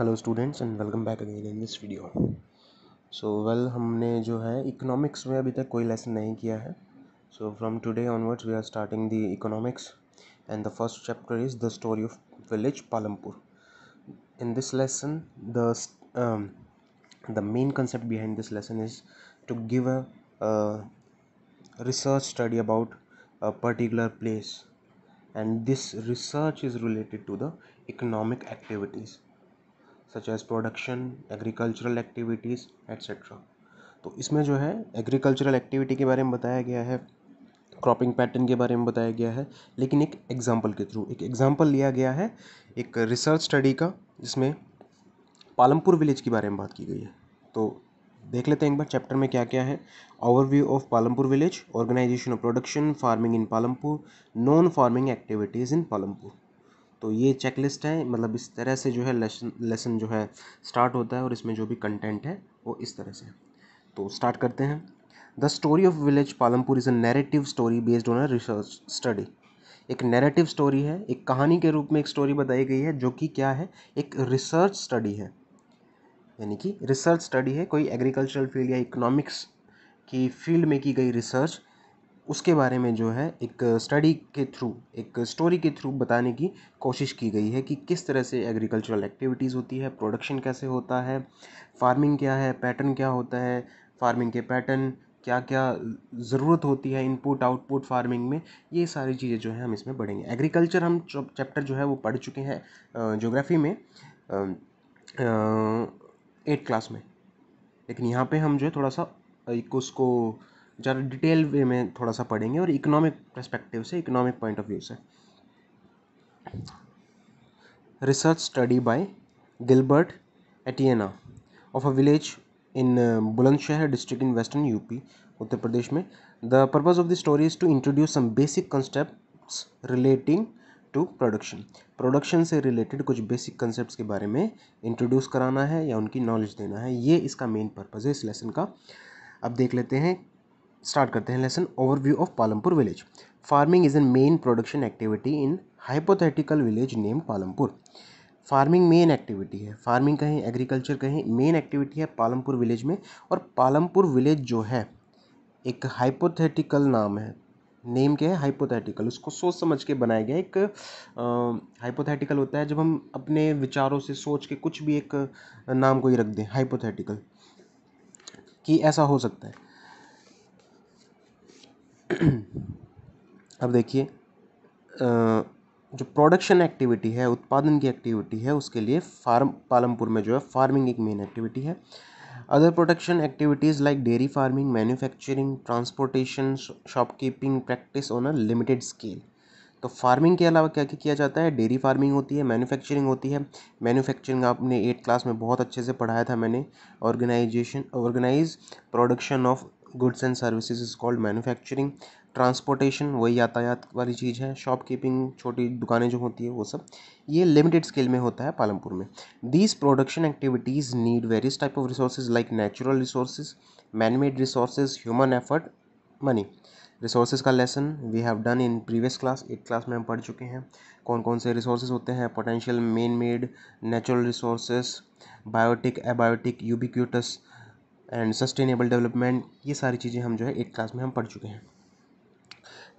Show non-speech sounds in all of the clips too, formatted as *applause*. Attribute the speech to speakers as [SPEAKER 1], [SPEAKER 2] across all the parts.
[SPEAKER 1] Hello students and welcome back again in this video so well हमने जो है economics में अभी तक कोई लेसन नहीं किया है so from today onwards we are starting the economics and the first chapter is the story of village Palampur in this lesson the um, the main concept behind this lesson is to give a, research study about a particular place and this research is related to the economic activities such as production agricultural activities etcetera तो इसमें जो है agricultural activity के बारे में बताया गया है क्रॉपिंग पैटर्न के बारे में बताया गया है लेकिन एक एग्जाम्पल के थ्रू एक एग्जाम्पल लिया गया है एक रिसर्च स्टडी का जिसमें पालमपुर विलेज के बारे में बात की गई है तो देख लेते हैं एक बार चैप्टर में क्या क्या है overview of Palampur village organisation of production farming in Palampur non farming activities in Palampur तो ये चेकलिस्ट है मतलब इस तरह से जो है लेसन लेसन जो है स्टार्ट होता है और इसमें जो भी कंटेंट है वो इस तरह से तो स्टार्ट करते हैं the story of village Palampur is a narrative story based on a research study एक नैरेटिव स्टोरी है एक कहानी के रूप में एक स्टोरी बताई गई है जो कि क्या है एक रिसर्च स्टडी है यानी कि रिसर्च स्टडी है कोई एग्रीकल्चरल फील्ड या इकोनॉमिक्स की फील्ड में की गई रिसर्च उसके बारे में जो है एक स्टडी के थ्रू एक स्टोरी के थ्रू बताने की कोशिश की गई है कि किस तरह से एग्रीकल्चरल एक्टिविटीज़ होती है प्रोडक्शन कैसे होता है फार्मिंग क्या है पैटर्न क्या होता है फार्मिंग के पैटर्न क्या क्या ज़रूरत होती है इनपुट आउटपुट फार्मिंग में ये सारी चीज़ें जो है हम इसमें पढ़ेंगे एग्रीकल्चर हम चैप्टर जो है वो पढ़ चुके हैं जोग्राफ़ी में एट क्लास में लेकिन यहाँ पे हम जो है थोड़ा सा एक उसको ज़्यादा डिटेल वे में थोड़ा सा पढ़ेंगे और इकोनॉमिक परस्पेक्टिव से इकोनॉमिक पॉइंट ऑफ व्यू से research study by Gilbert Etienne of a village in Bulandshahr district in western UP Uttar Pradesh में the purpose of the story is to introduce some basic concept relating to production production से related कुछ basic concept के बारे में introduce कराना है या उनकी नॉलेज देना है ये इसका मेन पर्पज़ है इस लेसन का अब देख लेते हैं स्टार्ट करते हैं lesson overview of Palampur village farming is an main production activity in hypothetical village name Palampur farming main activity है फार्मिंग कहें एग्रीकल्चर कहें मेन एक्टिविटी है पालमपुर विलेज में और पालमपुर विलेज जो है एक हाइपोथेटिकल नाम है नेम क्या है हाइपोथेटिकल उसको सोच समझ के बनाया गया एक हाइपोथेटिकल होता है जब हम अपने विचारों से सोच के कुछ भी एक नाम को ही रख दें हाइपोथेटिकल कि ऐसा हो सकता है *clears throat* अब देखिए जो प्रोडक्शन एक्टिविटी है उत्पादन की एक्टिविटी है उसके लिए फार्म पालमपुर में जो है फार्मिंग एक मेन एक्टिविटी है other production activities like dairy farming manufacturing transportation shopkeeping practice on a limited scale तो फार्मिंग के अलावा क्या क्या किया जाता है डेयरी फार्मिंग होती है मैन्युफैक्चरिंग होती है मैन्युफैक्चरिंग आपने एट क्लास में बहुत अच्छे से पढ़ाया था मैंने organisation organise production of goods and services is called manufacturing transportation वही यातायात वाली चीज़ है शॉपकीपिंग छोटी दुकानें जो होती है वो सब ये लिमिटेड स्केल में होता है पालमपुर में these production activities need various type of resources like natural resources manmade resources human effort money resources का lesson we have done in previous class eight class में हम पढ़ चुके हैं कौन कौन से रिसोर्सेज होते हैं potential man made natural resources biotic abiotic ubiquitous and sustainable development ये सारी चीज़ें हम जो है एक क्लास में हम पढ़ चुके हैं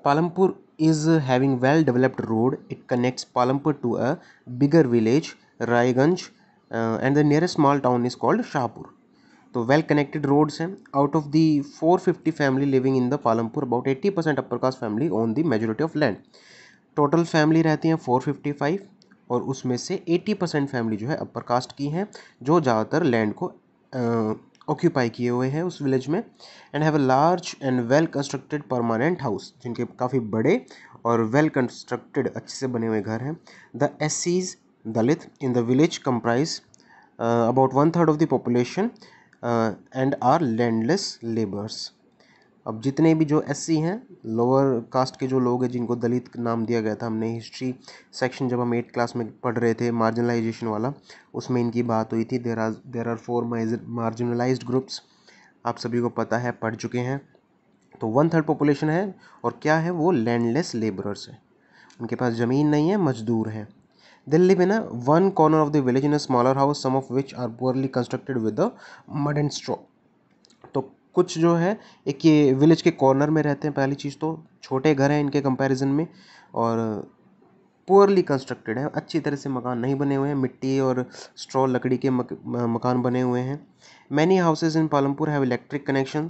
[SPEAKER 1] Palampur is having well developed road it connects Palampur to a bigger village Raiganj and the nearest small town is called Shahpur तो वेल कनेक्टेड रोड्स हैं out of the four fifty family living in the Palampur about eighty percent upper caste family own the majority of land total family रहती हैं five और उसमें से eighty percent family जो है upper caste की हैं जो ज़्यादातर लैंड को uh, ऑक्यूपाई किए हुए हैं उस विलेज में and have a large and well constructed permanent house जिनके काफ़ी बड़े और वेल कंस्ट्रक्टेड अच्छे से बने हुए घर हैं the S Dalit in the village comprise about one third of the population and are landless labours अब जितने भी जो एस हैं लोअर कास्ट के जो लोग हैं जिनको दलित नाम दिया गया था हमने हिस्ट्री सेक्शन जब हम एट क्लास में पढ़ रहे थे मार्जिनलाइजेशन वाला उसमें इनकी बात हुई थी there are there are four marginalise groups आप सभी को पता है पढ़ चुके हैं तो वन थर्ड पॉपुलेशन है और क्या है वो लैंडलेस लेबरर्स हैं उनके पास ज़मीन नहीं है मजदूर हैं दिल्ली में ना one corner of the village in a smaller house some of which are poorly constructed with the mud and straw कुछ जो है एक ये विलेज के कॉर्नर में रहते हैं पहली चीज़ तो छोटे घर हैं इनके कंपैरिजन में और पुअरली कंस्ट्रक्टेड है अच्छी तरह से मकान नहीं बने हुए हैं मिट्टी और स्ट्रॉ लकड़ी के मक, मकान बने हुए हैं many houses in Palampur have electric connection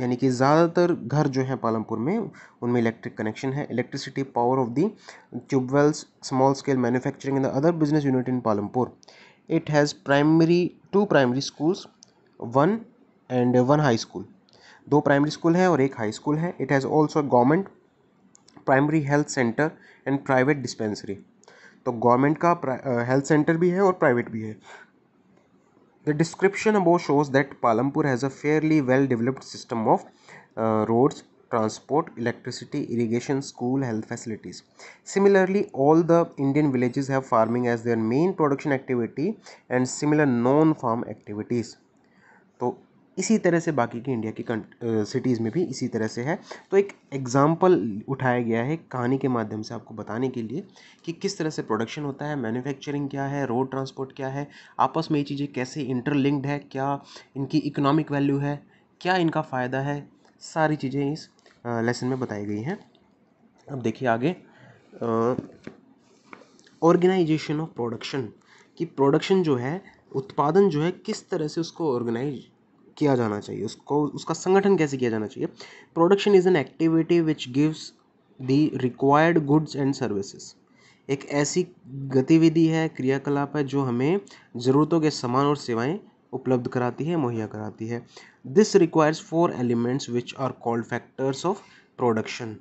[SPEAKER 1] यानी कि ज़्यादातर घर जो हैं पालमपुर में उनमें इलेक्ट्रिक कनेक्शन है electricity power of the tubewells small scale manufacturing in the other business unit in Palampur it has primary two primary schools one and one high school दो प्राइमरी स्कूल हैं और एक हाई स्कूल है it has also government primary health centre and private dispensary तो government का health centre भी है और प्राइवेट भी है the description above shows that Palampur has a fairly well developed system of roads transport electricity irrigation school health facilities similarly all the Indian villages have farming as their main production activity and similar non farm activities तो इसी तरह से बाकी की India की cities में भी इसी तरह से है तो एक एग्ज़ाम्पल उठाया गया है कहानी के माध्यम से आपको बताने के लिए कि किस तरह से प्रोडक्शन होता है मैन्युफैक्चरिंग क्या है रोड ट्रांसपोर्ट क्या है आपस में ये चीज़ें कैसे इंटरलिंक्ड है क्या इनकी इकोनॉमिक वैल्यू है क्या इनका फ़ायदा है सारी चीज़ें इस लेसन में बताई गई हैं अब देखिए आगे ऑर्गेनाइजेशन ऑफ प्रोडक्शन कि प्रोडक्शन जो है उत्पादन जो है किस तरह से उसको ऑर्गेनाइज किया जाना चाहिए उसको उसका संगठन कैसे किया जाना चाहिए production is an activity which gives the required goods and services एक ऐसी गतिविधि है क्रियाकलाप है जो हमें ज़रूरतों के सामान और सेवाएं उपलब्ध कराती है मुहैया कराती है this requires four elements which are called factors of production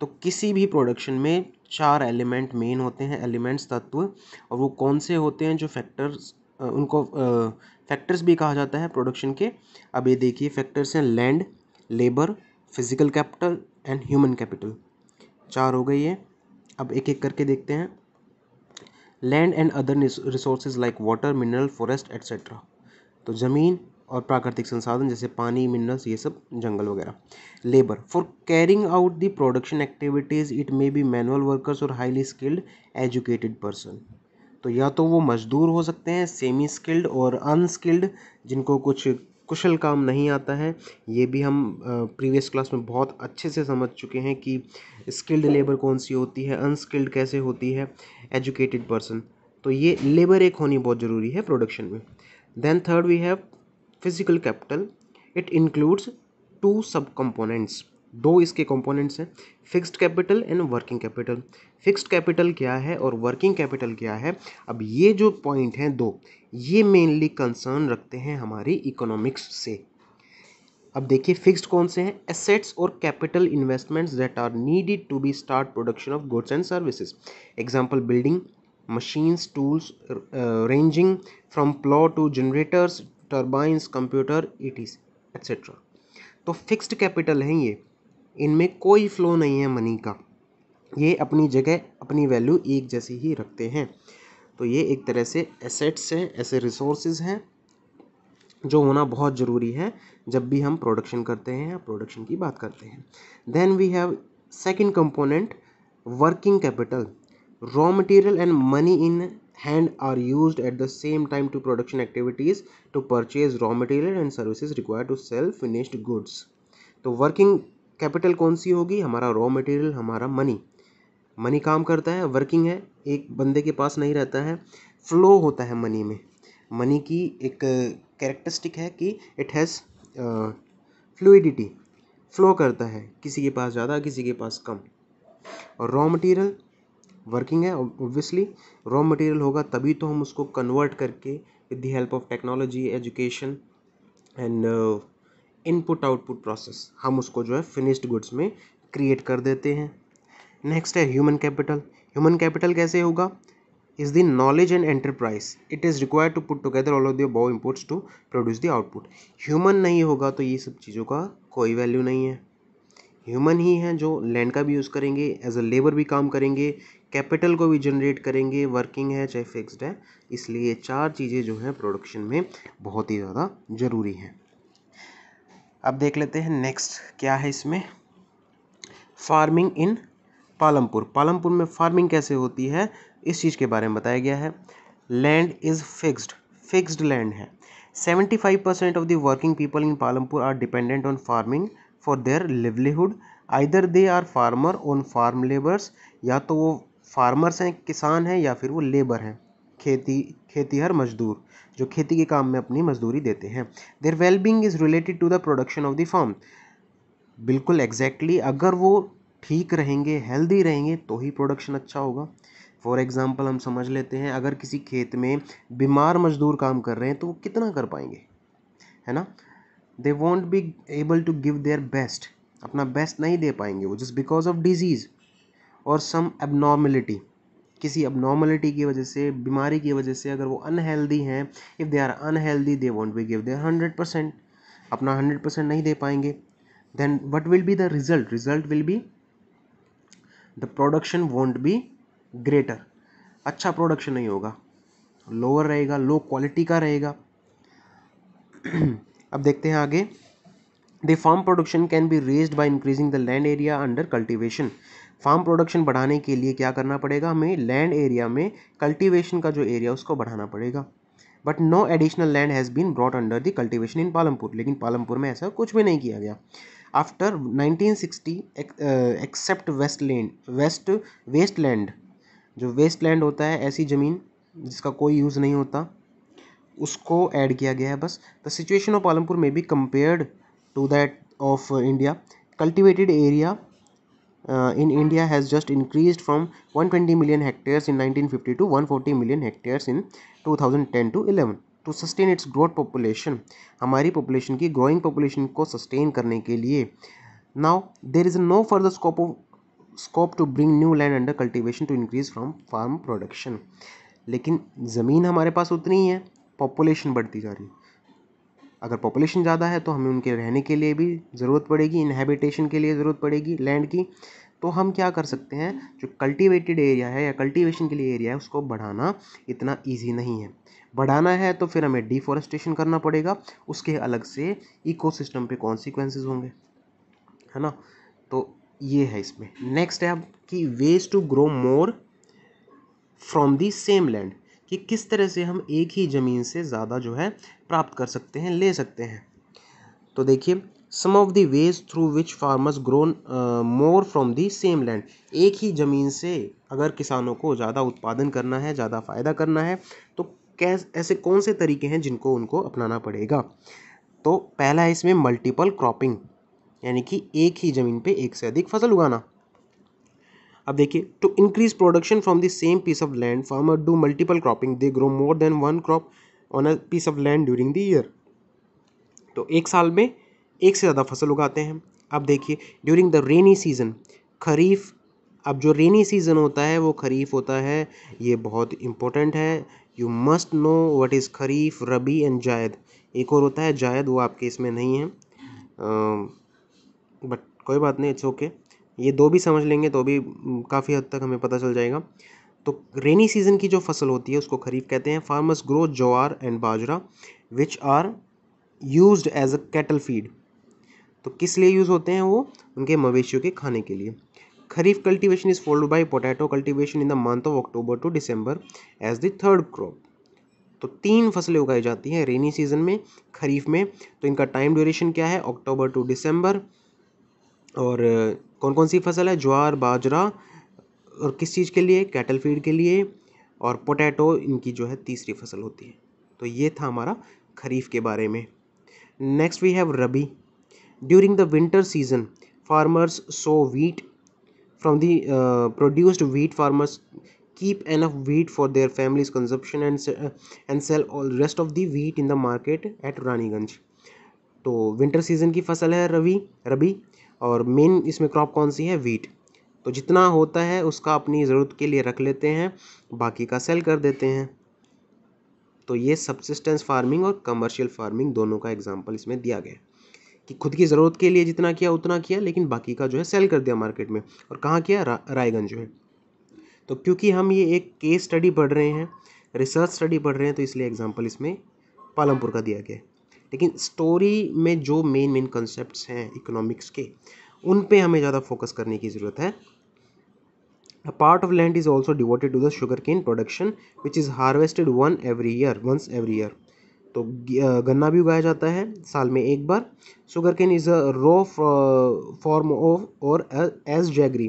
[SPEAKER 1] तो किसी भी प्रोडक्शन में चार एलिमेंट मेन होते हैं एलिमेंट्स तत्व और वो कौन से होते हैं जो फैक्टर्स उनको फैक्टर्स भी कहा जाता है प्रोडक्शन के अब ये देखिए फैक्टर्स हैं land labour physical capital and human capital चार हो गई है अब एक एक करके देखते हैं land and other resource like water mineral forest etcetera तो ज़मीन और प्राकृतिक संसाधन जैसे पानी मिनरल्स ये सब जंगल वगैरह labour for carrying out the production activities it may be manual workers और हाईली स्किल्ड एजुकेटेड पर्सन तो या तो वो मज़दूर हो सकते हैं सेमी स्किल्ड और अनस्किल्ड जिनको कुछ कुशल काम नहीं आता है ये भी हम प्रीवियस क्लास में बहुत अच्छे से समझ चुके हैं कि स्किल्ड लेबर कौन सी होती है अनस्किल्ड कैसे होती है एजुकेटेड पर्सन तो ये लेबर एक होनी बहुत ज़रूरी है प्रोडक्शन में then third we have physical capital it includes two sub components दो इसके कंपोनेंट्स हैं fixed capital and working capital fixed capital क्या है और वर्किंग कैपिटल क्या है अब ये जो पॉइंट हैं दो ये मेनली कंसर्न रखते हैं हमारी इकोनॉमिक्स से अब देखिए फिक्स्ड कौन से हैं एसेट्स और capital investments that are needed to be start production of goods and services example building machines tools ranging from plough to generators turbines computer it is etcetera तो फिक्स्ड कैपिटल हैं ये इनमें कोई flow नहीं है money का ये अपनी जगह अपनी वैल्यू एक जैसी ही रखते हैं तो ये एक तरह से एसेट्स हैं ऐसे रिसोर्सेज हैं जो होना बहुत ज़रूरी है जब भी हम प्रोडक्शन करते हैं प्रोडक्शन की बात करते हैं then we have second component working capital raw material and money in hand are used at the same time to production activities to purchase raw material and services require to sell finished goods तो working capital कौन सी होगी हमारा raw material हमारा money money काम करता है working है एक बंदे के पास नहीं रहता है फ्लो होता है मनी में मनी की एक कैरेक्टरिस्टिक है कि इट हैज़ फ्लूडिटी फ्लो करता है किसी के पास ज़्यादा किसी के पास कम और रॉ मटेरियल वर्किंग है ओबियसली रॉ मटेरियल होगा तभी तो हम उसको कन्वर्ट करके with the help of technology education and input output process हम उसको जो है फिनिश्ड गुड्स में क्रिएट कर देते हैं नेक्स्ट है ह्यूमन कैपिटल ह्यूमन कैपिटल कैसे होगा is the knowledge and enterprise it is required to put together all of their above imports to produce the output human नहीं होगा तो ये सब चीज़ों का कोई वैल्यू नहीं है ह्यूमन ही हैं जो लैंड का भी यूज़ करेंगे एज अ लेबर भी काम करेंगे कैपिटल को भी जनरेट करेंगे वर्किंग है चाहे फिक्स्ड है इसलिए चार चीज़ें जो हैं प्रोडक्शन में बहुत ही ज़्यादा ज़रूरी हैं अब देख लेते हैं नेक्स्ट क्या है इसमें फार्मिंग इन पालमपुर पालमपुर में फार्मिंग कैसे होती है इस चीज़ के बारे में बताया गया है land is fixed fixed land है 75 percent of the working people in Palampur are dependent on farming for their livelihood either they are farmer on farm labours या तो वो फार्मर्स हैं किसान हैं या फिर वो लेबर हैं खेती खेतीहर मजदूर जो खेती के काम में अपनी मजदूरी देते हैं their wellbeing is related to the production of the farm बिल्कुल एग्जैक्टली exactly, अगर वो ठीक रहेंगे हेल्दी रहेंगे तो ही प्रोडक्शन अच्छा होगा फॉर एग्ज़ाम्पल हम समझ लेते हैं अगर किसी खेत में बीमार मजदूर काम कर रहे हैं तो वो कितना कर पाएंगे है ना they won't be able to give their best अपना बेस्ट नहीं दे पाएंगे वो जस्ट बिकॉज ऑफ डिजीज़ और सम एबनॉर्मिलिटी किसी नॉर्मलिटी की वजह से बीमारी की वजह से अगर वो अनहेल्दी हैं if they are unhealthy they won't be give their hundred percent अपना हंड्रेड परसेंट नहीं दे पाएंगे then what will be the result result will be the production won't be greater अच्छा प्रोडक्शन नहीं होगा लोअर रहेगा लो क्वालिटी का रहेगा *clears throat* अब देखते हैं आगे the farm production can be raised by increasing the land area under cultivation farm production बढ़ाने के लिए क्या करना पड़ेगा हमें लैंड एरिया में कल्टीवेशन का जो एरिया उसको बढ़ाना पड़ेगा but no additional land has been brought under the cultivation in Palampur लेकिन पालमपुर में ऐसा कुछ भी नहीं किया गया after 1960 except waste land waste waste land जो वेस्ट लैंड होता है ऐसी ज़मीन जिसका कोई यूज़ नहीं होता उसको ऐड किया गया है बस द सिचुएशन ऑफ पालमपुर में be compared to that of India cultivated area uh, in India has just increased from 120 million hectares in 1950 to 140 million hectares in 2010 to 11 to sustain its growth population हमारी population की growing population को sustain करने के लिए now there is no further scope of scope to bring new land under cultivation to increase from farm production लेकिन ज़मीन हमारे पास उतनी ही है पॉपुलेशन बढ़ती जा रही है अगर पॉपुलेशन ज़्यादा है तो हमें उनके रहने के लिए भी ज़रूरत पड़ेगी इनहेबिटेशन के लिए ज़रूरत पड़ेगी लैंड की तो हम क्या कर सकते हैं जो कल्टीवेटेड एरिया है या कल्टीवेशन के लिए एरिया है उसको बढ़ाना इतना ईजी नहीं है बढ़ाना है तो फिर हमें डिफॉरेस्टेशन करना पड़ेगा उसके अलग से इकोसिस्टम पर कॉन्सिक्वेंसेस होंगे है ना तो ये है इसमें नेक्स्ट है अब कि ways to grow more from the same land कि किस तरह से हम एक ही ज़मीन से ज़्यादा जो है प्राप्त कर सकते हैं ले सकते हैं तो देखिए some of the ways through which farmers grown more from the same land एक ही ज़मीन से अगर किसानों को ज़्यादा उत्पादन करना है ज़्यादा फ़ायदा करना है तो कैस ऐसे कौन से तरीके हैं जिनको उनको अपनाना पड़ेगा तो पहला है इसमें मल्टीपल क्रॉपिंग यानी कि एक ही ज़मीन पे एक से अधिक फसल उगाना अब देखिए to increase production from the same piece of land farmer do multiple cropping they grow more than one crop on a piece of land during the year तो एक साल में एक से ज़्यादा फसल उगाते हैं अब देखिए during the rainy season kharif अब जो रेनी सीज़न होता है वो खरीफ होता है ये बहुत इंपॉर्टेंट है you must know what is kharif rabi and zaid एक और होता है जायद वो आपके इसमें नहीं है बट कोई बात नहीं इट्स ओके okay. ये दो भी समझ लेंगे तो भी काफ़ी हद तक हमें पता चल जाएगा तो रेनी सीजन की जो फसल होती है उसको खरीफ कहते हैं farmers grow jowar and bajra which are use as a cattle feed तो किस लिए यूज़ होते हैं वो उनके मवेशियों के खाने के लिए kharif cultivation is followed by potato cultivation in the month of October to December as the third crop तो तीन फसलें उगाई जाती हैं रेनी सीजन में खरीफ में तो इनका टाइम ड्यूरेशन क्या है अक्टूबर टू डिसम्बर और कौन कौन सी फसल है ज्वार बाजरा और किस चीज़ के लिए कैटल फीड के लिए और पोटैटो इनकी जो है तीसरी फसल होती है तो ये था हमारा खरीफ के बारे में next we have rabi during the winter season farmers sow wheat from the produced wheat farmers keep an enough wheat for their families consumption and and sell all rest of the wheat in the market at Raniganj तो winter season की फसल है रवि रबी और main इसमें crop कौन सी है wheat तो जितना होता है उसका अपनी ज़रूरत के लिए रख लेते हैं बाकी का सेल कर देते हैं तो ये सब्सिस्टेंस फार्मिंग और कमर्शियल फार्मिंग दोनों का एग्जाम्पल इसमें दिया गया कि खुद की ज़रूरत के लिए जितना किया उतना किया लेकिन बाकी का जो है सेल कर दिया मार्केट में और कहाँ किया रा, रायगंज में तो क्योंकि हम ये एक केस स्टडी पढ़ रहे हैं रिसर्च स्टडी पढ़ रहे हैं तो इसलिए एग्जाम्पल इसमें पालमपुर का दिया गया है लेकिन स्टोरी में जो मेन मेन कॉन्सेप्ट हैं इकोनॉमिक्स के उन पे हमें ज़्यादा फोकस करने की ज़रूरत है तो, a part of land is also devoted to the sugarcane production which is harvested one every year once every year तो गन्ना भी उगाया जाता है साल में एक बार sugarcane is a raw form of और एज जैगरी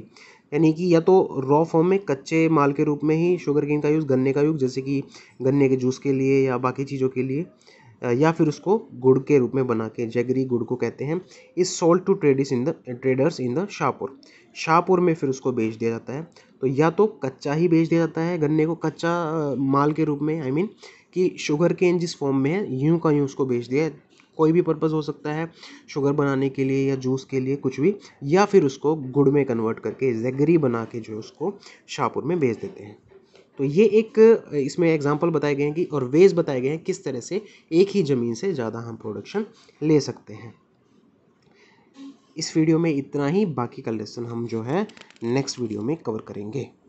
[SPEAKER 1] यानी कि या तो रॉ फॉर्म में कच्चे माल के रूप में ही शुगर केन का यूज़ गन्ने का यूज़ जैसे कि गन्ने के जूस के लिए या बाकी चीज़ों के लिए या फिर उसको गुड़ के रूप में बना के जगरी गुड़ को कहते हैं इस sold to traders in the traders in the Shahpur Shahpur में फिर उसको बेच दिया जाता है तो या तो कच्चा ही बेच दिया जाता है गन्ने को कच्चा माल के रूप में आई I मीन mean, कि शुगर केन जिस फॉर्म में है यूं का यूं उसको बेच दिया कोई भी पर्पज़ हो सकता है शुगर बनाने के लिए या जूस के लिए कुछ भी या फिर उसको गुड़ में कन्वर्ट करके जैगरी बना के जो उसको शाहपुर में बेच देते हैं तो ये एक इसमें एग्जांपल बताए गए हैं कि और वेज बताए गए हैं किस तरह से एक ही ज़मीन से ज़्यादा हम प्रोडक्शन ले सकते हैं इस वीडियो में इतना ही बाकी का लेसन हम जो है नेक्स्ट वीडियो में कवर करेंगे